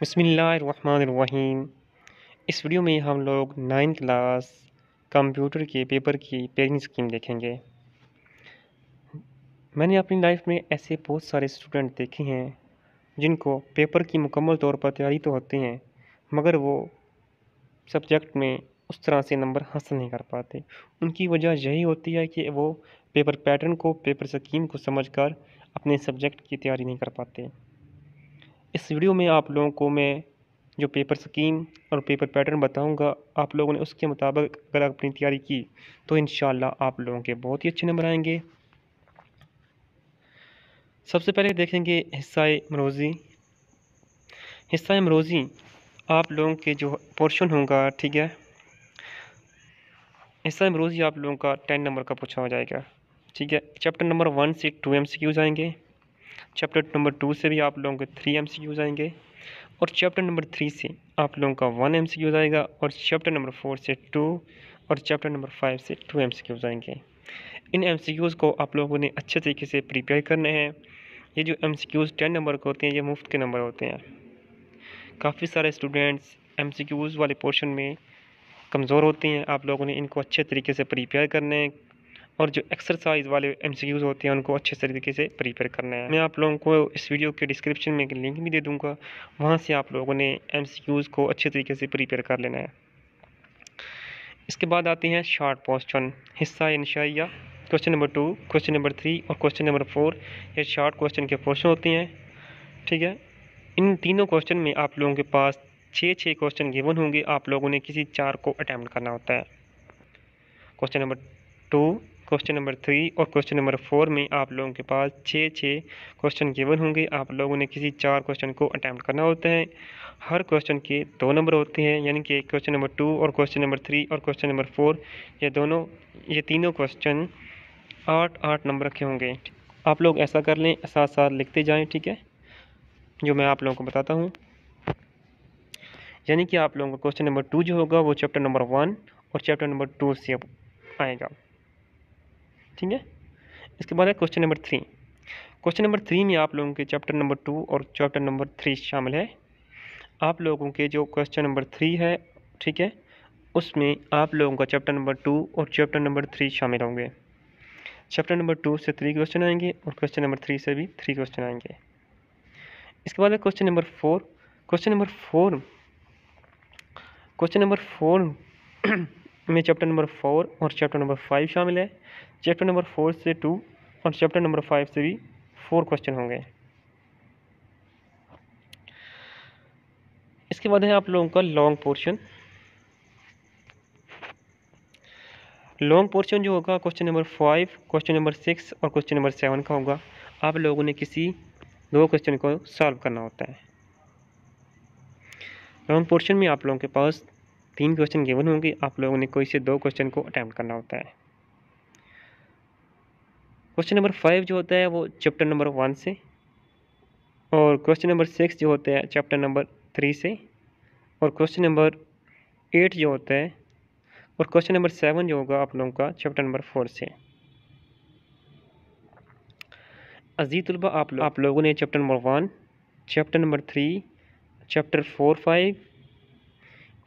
बसमीम इस वीडियो में हम लोग नाइन्थ क्लास कंप्यूटर के पेपर की पेरिंग स्कीम देखेंगे मैंने अपनी लाइफ में ऐसे बहुत सारे स्टूडेंट देखे हैं जिनको पेपर की मुकम्मल तौर पर तैयारी तो होती हैं मगर वो सब्जेक्ट में उस तरह से नंबर हासिल नहीं कर पाते उनकी वजह यही होती है कि वो पेपर पैटर्न को पेपर स्कीम को समझकर अपने सब्जेक्ट की तैयारी नहीं कर पाते इस वीडियो में आप लोगों को मैं जो पेपर स्कीम और पेपर पैटर्न बताऊंगा आप लोगों ने उसके मुताबिक अगर अपनी तैयारी की तो इन आप लोगों के बहुत ही अच्छे नंबर आएंगे सबसे पहले देखेंगे हिस्सा मरोज़ी हिस्सा मरोज़ी आप लोगों के जो पोर्शन होगा ठीक है हिस्सा मरोज़ी आप लोगों का टेन नंबर का पूछा हो जाएगा ठीक है चैप्टर नंबर वन से टू एम सी क्यूज आएंगे चैप्टर नंबर टू से भी आप लोगों के थ्री एम सी आएंगे और चैप्टर नंबर थ्री से आप लोगों का वन एम सी आएगा और चैप्टर नंबर फोर से टू और चैप्टर नंबर फाइव से टू एम सी क्यूज़ आएंगे इन एम सी क्यूज़ को आप लोगों ने अच्छे तरीके से प्रिपेयर करने हैं ये जो M C Qs ten number के होते हैं ये मुफ्त के नंबर होते हैं काफ़ी सारे स्टूडेंट्स एम सी क्यूज़ वाले पोर्शन में कमज़ोर होते हैं आप लोगों ने इनको अच्छे तरीके से प्रिपेयर करने हैं और जो एक्सरसाइज वाले एम होते हैं उनको अच्छे तरीके से प्रिपेयर करना है मैं आप लोगों को इस वीडियो के डिस्क्रिप्शन में एक लिंक भी दे दूँगा वहाँ से आप लोगों ने एम को अच्छे तरीके से प्रिपेयर कर लेना है इसके बाद आते हैं शॉर्ट क्वेश्चन हिस्सा इनशा या question number two question number three और क्वेश्चन नंबर फोर ये शॉर्ट क्वेश्चन के पोर्शन होते हैं ठीक है इन तीनों क्वेश्चन में आप लोगों के पास छः छः क्वेश्चन गिवन होंगे आप लोगों ने किसी चार को अटैम्प्ट करना होता है question number two question number three और क्वेश्चन नंबर फोर में आप लोगों के पास छः छः क्वेश्चन केवल होंगे आप लोगों ने किसी चार क्वेश्चन को अटैम्प्ट करना होता है हर क्वेश्चन के दो नंबर होते हैं यानी कि क्वेश्चन नंबर टू और क्वेश्चन नंबर थ्री और क्वेश्चन नंबर फोर ये दोनों ये तीनों क्वेश्चन आठ आठ नंबर के होंगे आप लोग ऐसा कर लें साथ साथ लिखते जाएँ ठीक है जो मैं आप लोगों को बताता हूँ यानी कि आप लोगों का क्वेश्चन नंबर टू जो होगा वो चैप्टर नंबर वन और चैप्टर नंबर टू से आएगा ठीक है इसके बाद है question number three question number three में आप लोगों के चैप्टर नंबर टू और चैप्टर नंबर थ्री शामिल है आप लोगों के जो क्वेश्चन नंबर थ्री है ठीक है उसमें आप लोगों का चैप्टर नंबर टू और चैप्टर नंबर थ्री शामिल होंगे चैप्टर नंबर टू से थ्री क्वेश्चन आएंगे और क्वेश्चन नंबर थ्री से भी थ्री क्वेश्चन आएंगे इसके बाद है question number four question number four question number four में चैप्टर नंबर फोर और चैप्टर नंबर फाइव शामिल है चैप्टर नंबर फोर से टू और चैप्टर नंबर फाइव से भी फोर क्वेश्चन होंगे इसके बाद है आप लोगों का लॉन्ग पोर्शन लॉन्ग पोर्शन जो होगा question number five question number six और क्वेश्चन नंबर सेवन का होगा आप लोगों ने किसी दो क्वेश्चन को सॉल्व करना होता है लॉन्ग पोर्शन में आप लोगों के पास तीन क्वेश्चन गिवन होंगे आप लोगों ने कोई से दो क्वेश्चन को अटैम्प्ट करना होता है क्वेश्चन नंबर फाइव जो होता है वो चैप्टर नंबर वन से और क्वेश्चन नंबर सिक्स जो होता है चैप्टर नंबर थ्री से और क्वेश्चन नंबर एट जो होता है और क्वेश्चन नंबर सेवन जो होगा आप लोगों का चैप्टर नंबर फोर से अजी तलबा आप लोगों ने chapter number one chapter number three chapter four five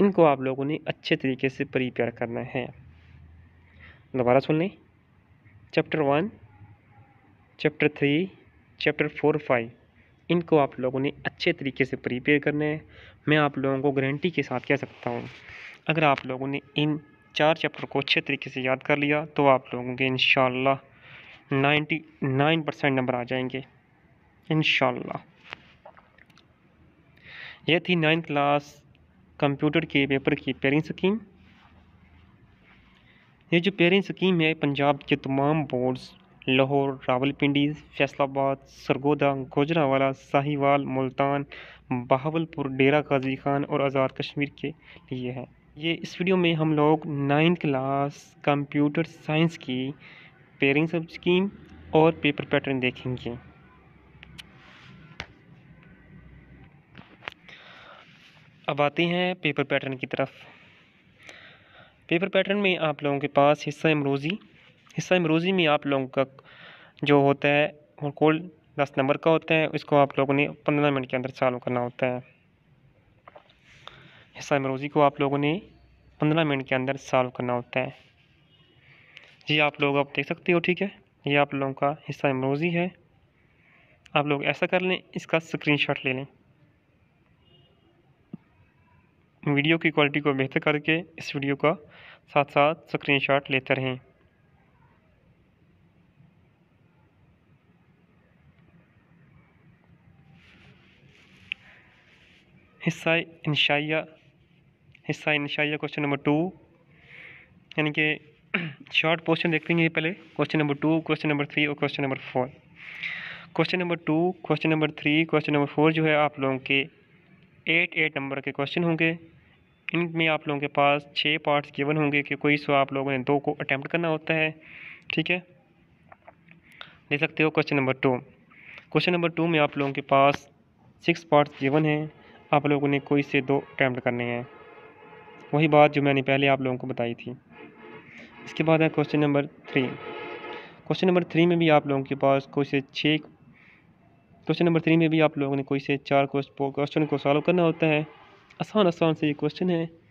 इनको आप लोगों ने अच्छे तरीके से प्रिपेयर करना है दोबारा सुन लें chapter one chapter three chapter four five इनको आप लोगों ने अच्छे तरीके से प्रिपेयर करना है मैं आप लोगों को गारंटी के साथ कह सकता हूँ अगर आप लोगों ने इन चार चैप्टर को अच्छे तरीके से याद कर लिया तो आप लोगों के इन नाइन्टी नाइन परसेंट नंबर आ जाएंगे इन शह थी नाइन्थ क्लास कंप्यूटर के पेपर की पेयरिंग स्कीम ये जो पेयरिंग स्कीम है पंजाब के तमाम बोर्ड्स लाहौर रावलपिंडी फैसलाबाद सरगोदा गोजरावाला साहिवाल मुल्तान बहावलपुर डेरा गाजी खान और आज़ाद कश्मीर के लिए है ये इस वीडियो में हम लोग नाइन्थ क्लास कंप्यूटर साइंस की पेयरिंग स्कीम और पेपर पैटर्न देखेंगे अब आते हैं पेपर पैटर्न की तरफ पेपर पैटर्न में आप लोगों के पास हिस्सा इमरोज़ी हिस्सा इमरोज़ी में आप लोगों का जो होता है वो कोल दस नंबर का होता है इसको आप लोगों ने पंद्रह मिनट के अंदर चालू करना होता है हिस्सा इमरोज़ी को आप लोगों ने पंद्रह मिनट के अंदर सॉल्व करना होता है जी आप लोग आप देख सकते हो ठीक है ये आप लोगों का हिस्सा इमरोज़ी है आप लोग ऐसा कर लें इसका स्क्रीनशॉट ले लें वीडियो की क्वालिटी को बेहतर करके इस वीडियो का साथ साथ स्क्रीनशॉट लेते रहें हिस्सा इंशाइया हिस्सा इंशाइया क्वेश्चन नंबर टू यानी कि शॉर्ट पोर्शन देखते हैं पहले question number two question number three और question number four question number two question number three question number four जो है आप लोगों के एट एट नंबर के क्वेश्चन होंगे इनमें आप लोगों के पास छः पार्ट्स गिवन होंगे कि कोई सो आप लोगों ने दो को अटैम्प्ट करना होता है ठीक है देख सकते हो question number two question number two में आप लोगों के पास सिक्स पार्ट्स केवन हैं आप लोगों ने कोई से दो अटैम्प्ट करने हैं वही बात जो मैंने पहले आप लोगों को बताई थी इसके बाद है question number three question number three में भी आप लोगों के पास कोई से छः क्वेश्चन नंबर थ्री में भी आप लोगों ने कोई से चार क्वेश्चन को सॉल्व करना होता है आसान आसान से ये क्वेश्चन है